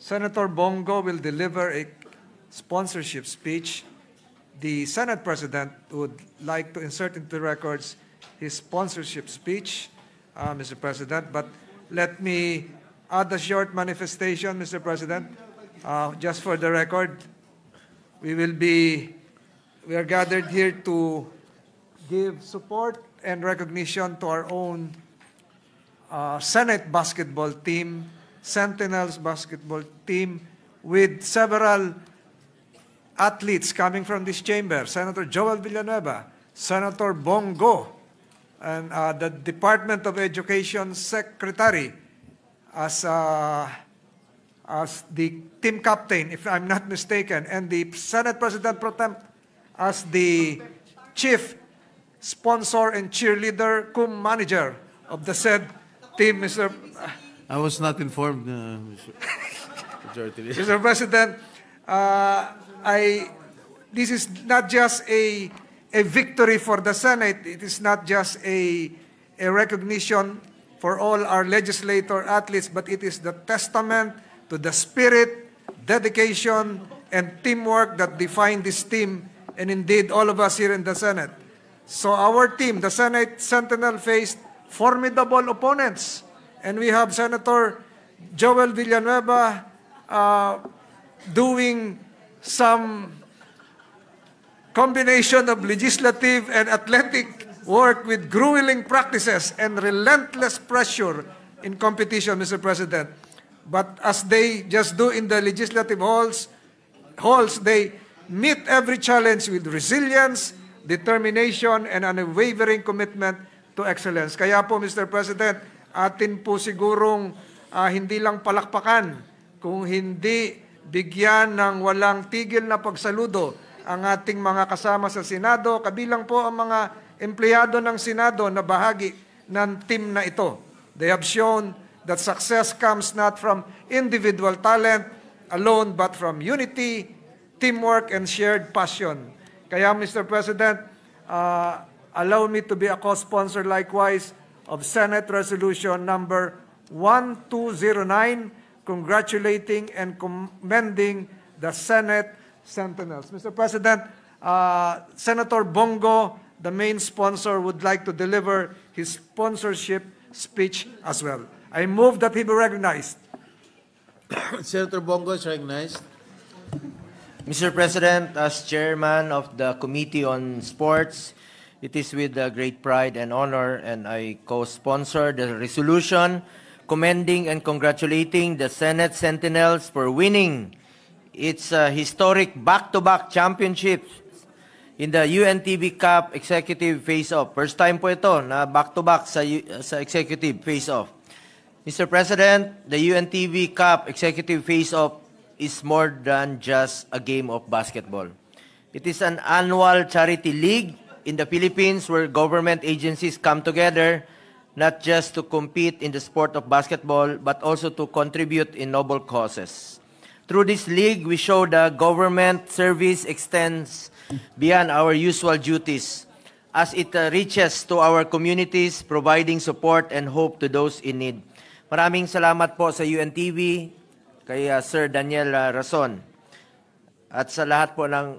Senator Bongo will deliver a sponsorship speech. The Senate President would like to insert into the records his sponsorship speech, uh, Mr. President. But let me add a short manifestation, Mr. President, uh, just for the record. We will be, we are gathered here to give support and recognition to our own uh, Senate basketball team Sentinels basketball team with several athletes coming from this chamber, Senator Joel Villanueva, Senator Bongo, and uh, the Department of Education Secretary as, uh, as the team captain, if I'm not mistaken, and the Senate President Pro Temp as the chief sponsor and cheerleader cum manager of the said team, Mr. I was not informed, uh, Majority Leader. Mr. President, uh, I, this is not just a, a victory for the Senate. It is not just a, a recognition for all our legislator athletes, but it is the testament to the spirit, dedication, and teamwork that define this team and indeed all of us here in the Senate. So our team, the Senate Sentinel, faced formidable opponents And we have Senator Joel Villanueva uh, doing some combination of legislative and athletic work with grueling practices and relentless pressure in competition, Mr. President. But as they just do in the legislative halls, halls they meet every challenge with resilience, determination, and unwavering commitment to excellence. Kaya po, Mr. President, atin po sigurong uh, hindi lang palakpakan, kung hindi bigyan ng walang tigil na pagsaludo ang ating mga kasama sa Senado, kabilang po ang mga empleyado ng Senado na bahagi ng team na ito. They have shown that success comes not from individual talent alone, but from unity, teamwork, and shared passion. Kaya, Mr. President, uh, allow me to be a co-sponsor likewise of Senate Resolution Number 1209, congratulating and commending the Senate Sentinels. Mr. President, uh, Senator Bongo, the main sponsor, would like to deliver his sponsorship speech as well. I move that he be recognized. Senator Bongo is recognized. Mr. President, as chairman of the Committee on Sports, it is with uh, great pride and honor, and I co-sponsor the resolution commending and congratulating the Senate Sentinels for winning its uh, historic back-to-back -back championships in the UNTV Cup Executive Face-Off. First time po ito na back-to-back -back sa, uh, sa Executive Face-Off. Mr. President, the UNTV Cup Executive Face-Off is more than just a game of basketball. It is an annual charity league in the Philippines where government agencies come together not just to compete in the sport of basketball, but also to contribute in noble causes. Through this league, we show that government service extends beyond our usual duties as it uh, reaches to our communities, providing support and hope to those in need. Maraming salamat po sa UNTV, kay uh, Sir Daniel uh, Rason, at sa lahat po ng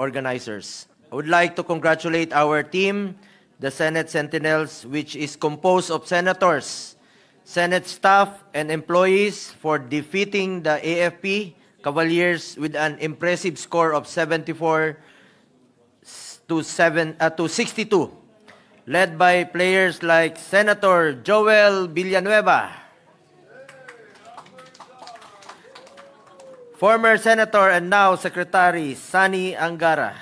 organizers. I would like to congratulate our team, the Senate Sentinels, which is composed of senators, Senate staff, and employees for defeating the AFP Cavaliers with an impressive score of 74 to, seven, uh, to 62, led by players like Senator Joel Villanueva, former Senator and now Secretary Sani Angara,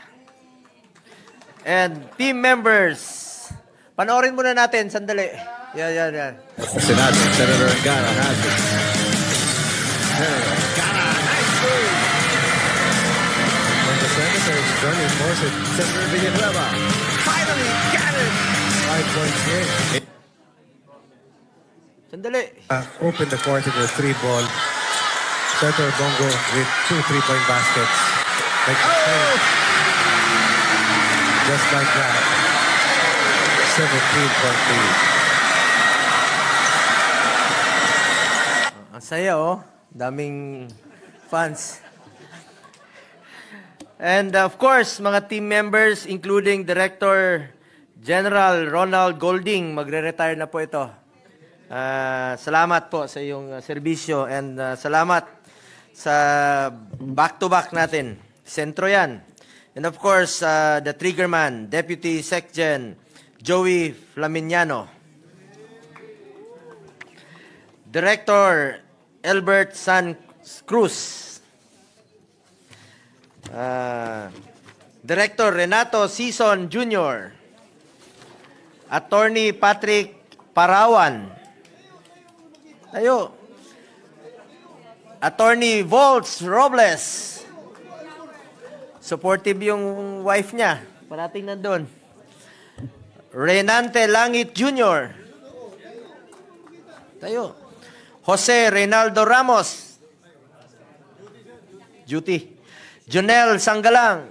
and team members. Panoorin muna natin, sandali. Yeah, yeah, yeah. Senado, Senator gara, has it. Senator nice move! When the Senators journey forces, Senator Villanueva finally got it! Five points here. Sandali. Uh, open the court with a three-ball. Senator Bongo with two three-point baskets. Like, oh! just like that. 17.3. Ang saya, oh. Daming fans. And uh, of course, mga team members, including Director General Ronald Golding, magre-retire na po ito. Uh, salamat po sa iyong uh, serbisyo and uh, salamat sa back-to-back -back natin. Sentro yan. And of course, uh, the man, Deputy Secgen Joey Flaminiano. Director Albert San Cruz. Uh, Director Renato Season Jr. Attorney Patrick Parawan. Tayo. Attorney Volts Robles. Supportive yung wife niya. Parating nandun. Renante Langit Jr. Tayo. Jose Reynaldo Ramos. Duty. Jonel Sanggalang.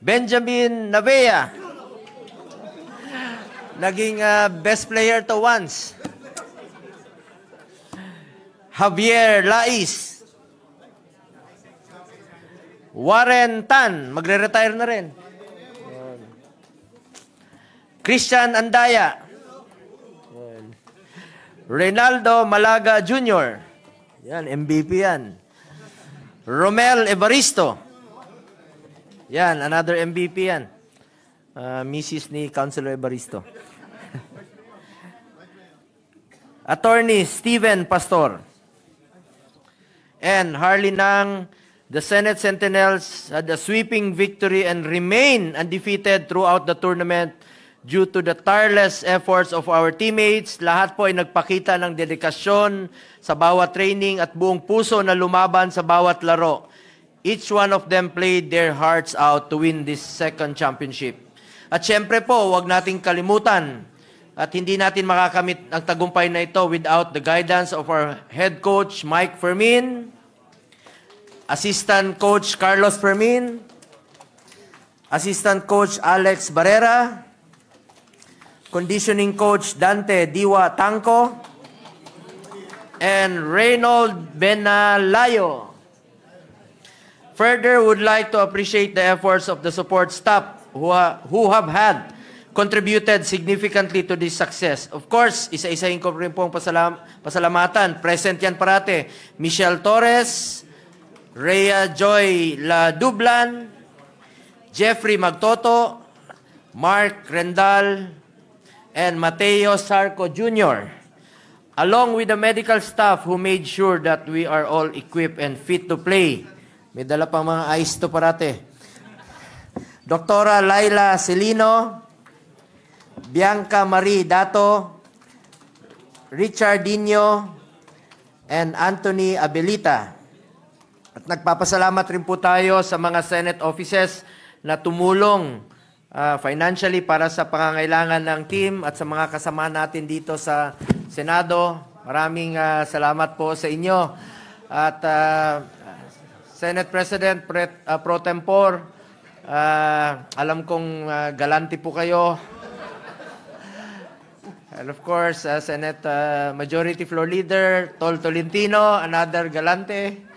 Benjamin Navea. Naging uh, best player to once. Javier Lais. Warren Tan, magre-retire na rin. Christian Andaya. Reynaldo Malaga Jr. Yan, MVP yan. Romel Evaristo. Yan, another MVP yan. Uh, ah, Mrs. ni Councilor Evaristo. Attorney Steven Pastor. And Harley Nang The Senate Sentinels had a sweeping victory and remain undefeated throughout the tournament due to the tireless efforts of our teammates. Lahat po ay nagpakita ng dedikasyon sa bawat training at buong puso na lumaban sa bawat laro. Each one of them played their hearts out to win this second championship. At syempre po, huwag nating kalimutan at hindi natin makakamit ang tagumpay na ito without the guidance of our head coach Mike Fermin, Assistant Coach Carlos Permin, Assistant Coach Alex Barrera, Conditioning Coach Dante Diwa Tanco, and Reynold Benalayo. Further, would like to appreciate the efforts of the support staff who, ha who have had contributed significantly to this success. Of course, isa-isahin ko rin pong pasalam pasalamatan. Present yan parate. Michelle Torres, Rhea Joy La Dublan, Jeffrey Magtoto, Mark Rendal, and Mateo Sarco Jr., along with the medical staff who made sure that we are all equipped and fit to play. May dala pang mga ice to parate. Doktora Laila Celino, Bianca Marie Dato, Richard Dino, and Anthony Abelita. At nagpapasalamat rin po tayo sa mga Senate offices na tumulong uh, financially para sa pangangailangan ng team at sa mga kasama natin dito sa Senado. Maraming uh, salamat po sa inyo. At uh, Senate President Pre, uh, Pro Tempore, uh, alam kong uh, galante po kayo. And of course, uh, Senate uh, Majority Floor Leader, Tol Tolentino, another galante.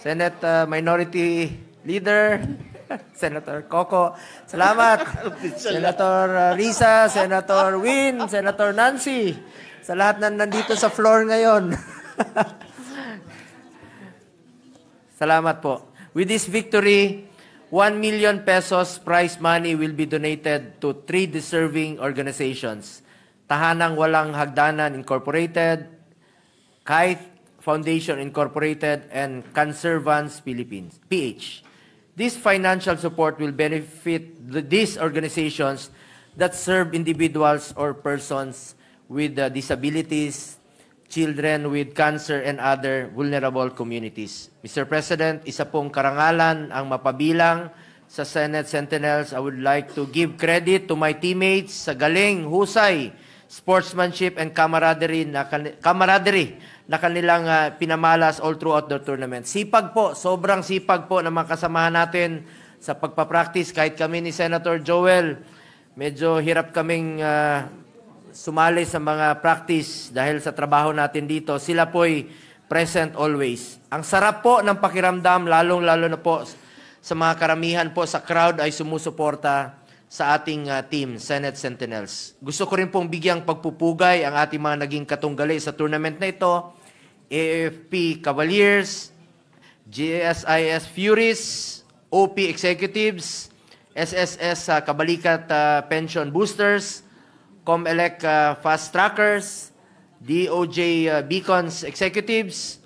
Senate uh, Minority Leader, Senator Coco. Salamat. Senator uh, Risa, Senator Win, Senator Nancy. Sa lahat na nandito sa floor ngayon. Salamat po. With this victory, 1 million pesos prize money will be donated to three deserving organizations. Tahanang Walang Hagdanan Incorporated, Kahit Foundation Incorporated and Conservance Philippines, PH. This financial support will benefit the, these organizations that serve individuals or persons with uh, disabilities, children with cancer, and other vulnerable communities. Mr. President, isa pong karangalan ang mapabilang sa Senate Sentinels. I would like to give credit to my teammates sa galing, husay, sportsmanship, and camaraderie na, camaraderie na kanilang uh, pinamalas all throughout the tournament. Sipag po, sobrang sipag po ng mga kasamahan natin sa pagpapractice. Kahit kami ni Senator Joel, medyo hirap kaming uh, sumali sa mga practice dahil sa trabaho natin dito. Sila po'y present always. Ang sarap po ng pakiramdam, lalong-lalo na po sa mga karamihan po sa crowd ay sumusuporta sa ating uh, team, Senate Sentinels. Gusto ko rin pong bigyang pagpupugay ang ating mga naging katunggali sa tournament na ito AFP Cavaliers, GSIS Furies, OP Executives, SSS uh, ah, Kabalikat uh, Pension Boosters, COMELEC uh, Fast Trackers, DOJ uh, Beacons Executives,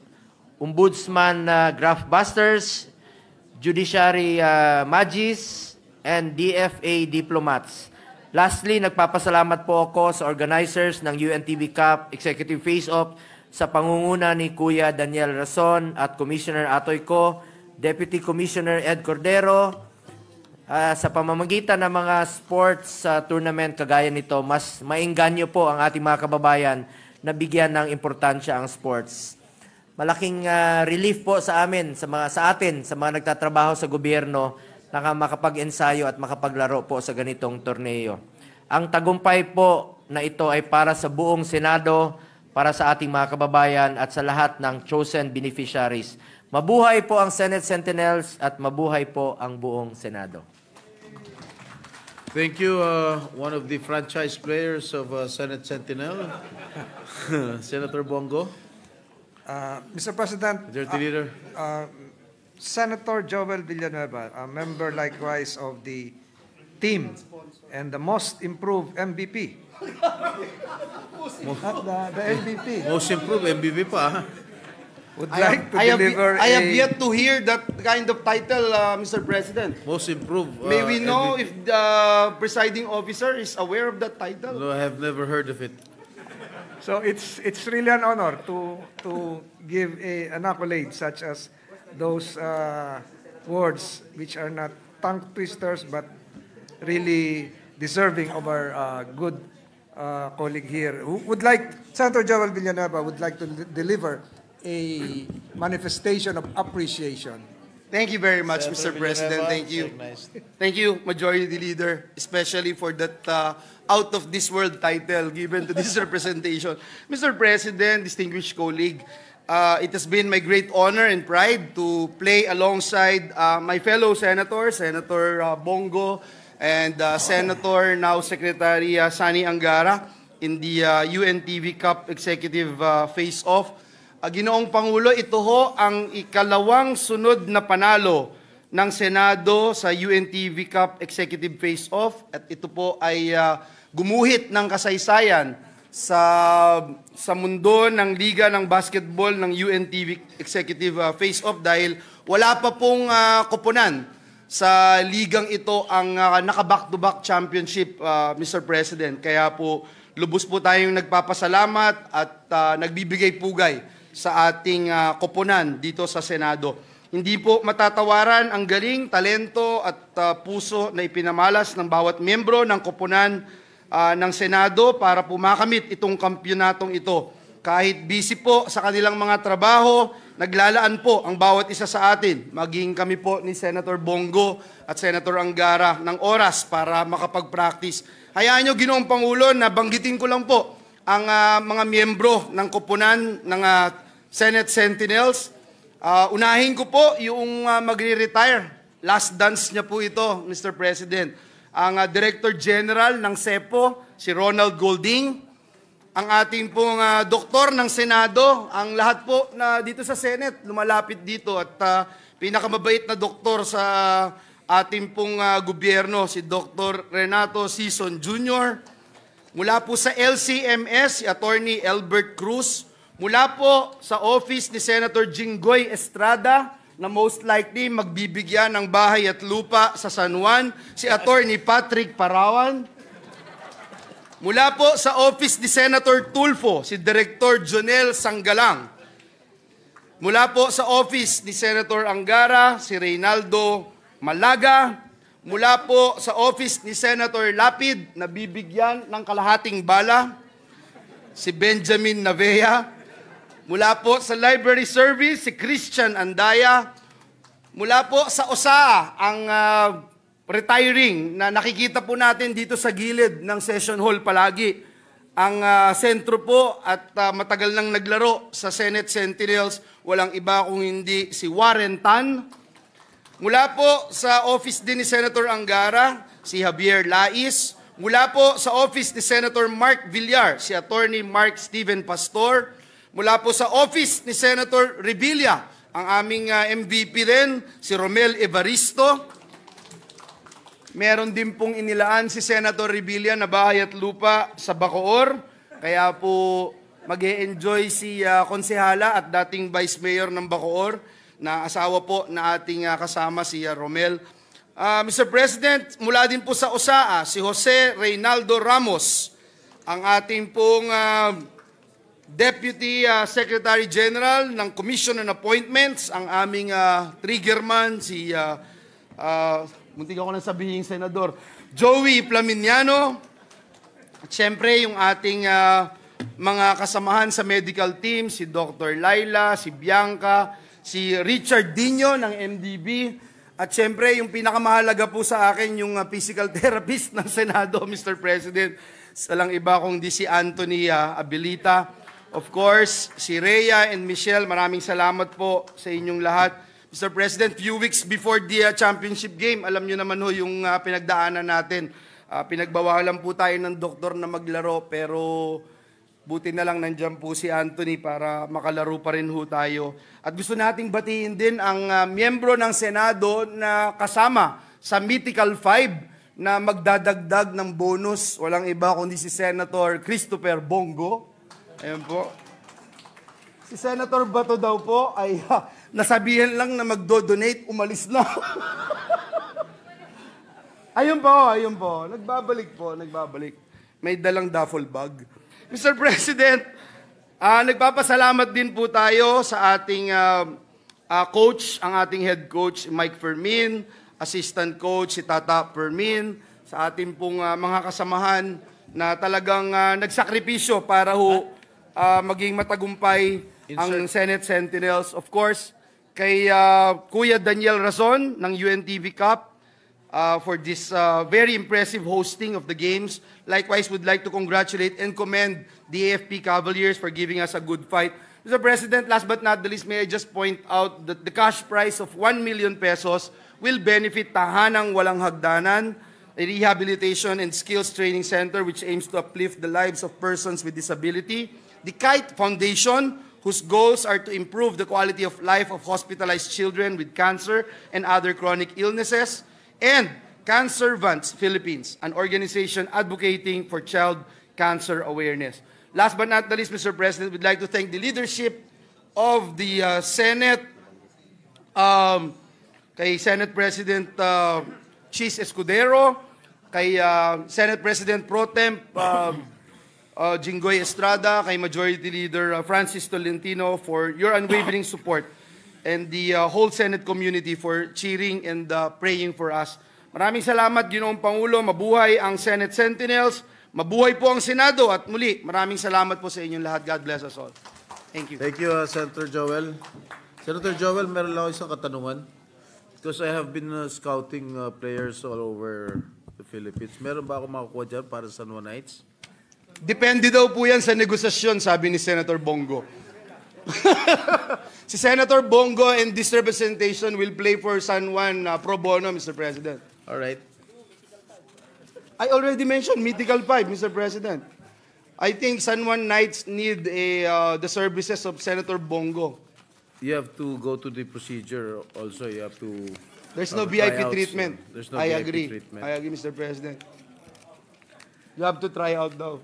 Ombudsman uh, Graph Busters, Judiciary uh, Magis, and DFA Diplomats. Lastly, nagpapasalamat po ako sa organizers ng UNTV Cup Executive Face-Off sa pangunguna ni Kuya Daniel Rason at Commissioner Atoy Ko, Deputy Commissioner Ed Cordero, uh, sa pamamagitan ng mga sports uh, tournament kagaya nito, mas maingganyo po ang ating mga kababayan na bigyan ng importansya ang sports. Malaking uh, relief po sa amin, sa mga sa atin, sa mga nagtatrabaho sa gobyerno na makapag-ensayo at makapaglaro po sa ganitong torneo. Ang tagumpay po na ito ay para sa buong Senado, para sa ating mga kababayan at sa lahat ng chosen beneficiaries. Mabuhay po ang Senate Sentinels at mabuhay po ang buong Senado. Thank you, uh, one of the franchise players of uh, Senate Sentinel, Senator Bongo. Uh, Mr. President, Majority uh, Leader. Uh, Senator Jovel Villanueva, a member likewise of the team and the most improved MVP at the, the MVP. Most improved, MVP pa. Would I like have, to I deliver have, I have yet to hear that kind of title, uh, Mr. President. Most improved. Uh, May we uh, know MVP. if the presiding officer is aware of that title? No, I have never heard of it. So it's it's really an honor to to give a, an accolade such as those uh, words which are not tongue twisters but really deserving of our uh, good uh, colleague here who would like, Senator Joel Villanueva would like to deliver a manifestation of appreciation. Thank you very much, Senator Mr. Villanueva. President. Thank you. Nice. Thank you, Majority Leader, especially for that uh, out of this world title given to this representation. Mr. President, distinguished colleague, uh, it has been my great honor and pride to play alongside uh, my fellow senators, Senator uh, Bongo, and uh, Senator, now Secretary uh, Sani Angara in the uh, UNTV Cup Executive uh, Face-Off. Uh, Ginoong Pangulo, ito ho ang ikalawang sunod na panalo ng Senado sa UNTV Cup Executive Face-Off at ito po ay uh, gumuhit ng kasaysayan sa sa mundo ng liga ng basketball ng UNTV Executive uh, Face-Off dahil wala pa pong uh, koponan sa ligang ito ang uh, ah, naka-back-to-back championship, uh, ah, Mr. President. Kaya po, lubos po tayong nagpapasalamat at uh, nagbibigay pugay sa ating uh, koponan dito sa Senado. Hindi po matatawaran ang galing, talento at uh, puso na ipinamalas ng bawat miyembro ng koponan uh, ng Senado para pumakamit itong kampyonatong ito. Kahit busy po sa kanilang mga trabaho, Naglalaan po ang bawat isa sa atin, maging kami po ni Senator Bongo at Senator Angara ng oras para makapag-practice. Hayaan nyo, Ginoong Pangulo, na banggitin ko lang po ang uh, mga miyembro ng kupunan ng uh, Senate Sentinels. Uh, unahin ko po yung uh, magre-retire. Last dance niya po ito, Mr. President. Ang uh, Director General ng SEPO, si Ronald Golding, ang ating pong uh, doktor ng Senado, ang lahat po na dito sa Senate, lumalapit dito at uh, pinakamabait na doktor sa ating pong uh, gobyerno, si Dr. Renato Sison Jr. Mula po sa LCMS, si Attorney Albert Cruz. Mula po sa office ni Senator Jinggoy Estrada, na most likely magbibigyan ng bahay at lupa sa San Juan, si Attorney Patrick Parawan Mula po sa office ni Senator Tulfo, si Director Jonel Sanggalang. Mula po sa office ni Senator Angara, si Reynaldo Malaga. Mula po sa office ni Senator Lapid, nabibigyan ng kalahating bala, si Benjamin Navea. Mula po sa Library Service, si Christian Andaya. Mula po sa OSA, ang uh, retiring na nakikita po natin dito sa gilid ng session hall palagi. Ang uh, sentro po at uh, matagal nang naglaro sa Senate Sentinels, walang iba kung hindi si Warren Tan. Mula po sa office din ni Senator Angara, si Javier Lais. Mula po sa office ni Senator Mark Villar, si Attorney Mark Steven Pastor. Mula po sa office ni Senator Revilla, ang aming uh, ah, MVP din, si Romel Evaristo. Meron din pong inilaan si Senator Rebilla na bahay at lupa sa Bacoor. Kaya po mag enjoy si uh, konsehala at dating Vice Mayor ng Bacoor na asawa po na ating uh, kasama si uh, Romel. Uh, Mr. President, mula din po sa USAA, si Jose Reynaldo Ramos, ang ating pong uh, Deputy uh, Secretary General ng Commission on Appointments, ang aming uh, triggerman, si uh, uh, Muntik ako lang sabihin, Senador. Joey Flaminiano, at syempre yung ating uh, mga kasamahan sa medical team, si Dr. Laila, si Bianca, si Richard Dino ng MDB, at syempre, yung pinakamahalaga po sa akin, yung uh, physical therapist ng Senado, Mr. President. Salang iba kung di si Anthony uh, Abilita. Of course, si Rhea and Michelle, maraming salamat po sa inyong lahat. Mr. President, few weeks before the uh, championship game, alam nyo naman ho yung uh, pinagdaanan natin. Uh, pinagbawalan po tayo ng doktor na maglaro pero buti na lang nandiyan po si Anthony para makalaro pa rin ho tayo. At gusto nating batiin din ang uh, miyembro ng Senado na kasama sa Mythical 5 na magdadagdag ng bonus. Walang iba kundi si Senator Christopher Bongo. Ayan po. Si Senator Bato daw po ay... Uh, nasabihan lang na magdo-donate, umalis na. ayun po, ayun po. Nagbabalik po, nagbabalik. May dalang duffel bag. Mr. President, uh, nagpapasalamat din po tayo sa ating uh, uh, coach, ang ating head coach, Mike Fermin, assistant coach, si Tata Fermin, sa ating pong uh, mga kasamahan na talagang uh, nagsakripisyo para ho uh, maging matagumpay Insert. ang Senate Sentinels. Of course, kay uh, Kuya Daniel Rason ng UNTV Cup uh, for this uh, very impressive hosting of the games. Likewise, would like to congratulate and commend the AFP Cavaliers for giving us a good fight. Mr. President, last but not the least, may I just point out that the cash prize of 1 million pesos will benefit Tahanang Walang Hagdanan, a rehabilitation and skills training center which aims to uplift the lives of persons with disability. The Kite Foundation whose goals are to improve the quality of life of hospitalized children with cancer and other chronic illnesses, and Cancervants Philippines, an organization advocating for child cancer awareness. Last but not the least, Mr. President, we'd like to thank the leadership of the uh, Senate, um, kay Senate President uh, Chis Escudero, kay uh, Senate President Pro Temp uh, uh, Jinggoy Estrada, kay Majority Leader uh, Francis Tolentino for your unwavering support and the uh, whole Senate community for cheering and uh, praying for us. Maraming salamat, Ginoong Pangulo. Mabuhay ang Senate Sentinels. Mabuhay po ang Senado. At muli, maraming salamat po sa inyong lahat. God bless us all. Thank you. Thank you, uh, Senator Joel. Senator Joel, meron lang isang katanungan. Because I have been uh, scouting uh, players all over the Philippines. Meron ba ako makukuha dyan para sa Nuanites? Depende daw po yan sa negosasyon, sabi ni Senator Bongo. si Senator Bongo and this representation will play for San Juan uh, pro bono, Mr. President. All right. I already mentioned Mythical 5, Mr. President. I think San Juan Knights need a, uh, the services of Senator Bongo. You have to go to the procedure also. You have to... There's no uh, VIP treatment. So there's no I VIP agree. treatment. I agree, Mr. President. You have to try out though.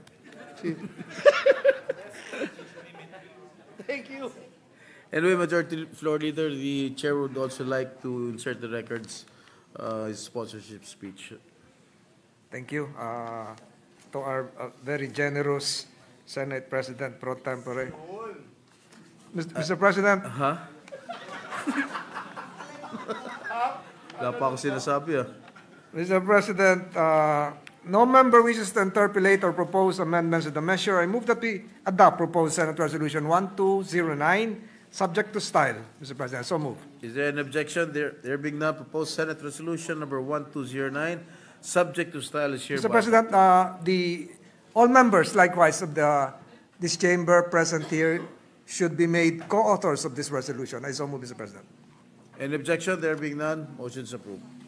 Thank you. Anyway, Majority Floor Leader, the chair would also like to insert the records uh, his sponsorship speech. Thank you. Uh, to our uh, very generous Senate President pro tempore. Mr. Uh, Mr. President. Huh? Wala pa ako sinasabi ah. Mr. President, uh, no member wishes to interpolate or propose amendments to the measure. I move that we adopt proposed Senate Resolution 1209, subject to style, Mr. President. So move. Is there an objection? There, there being none, proposed Senate Resolution number 1209, subject to style is hereby. Mr. President, uh, the, all members, likewise, of the, this chamber present here should be made co-authors of this resolution. I so move, Mr. President. Any objection? There being none, motion is approved.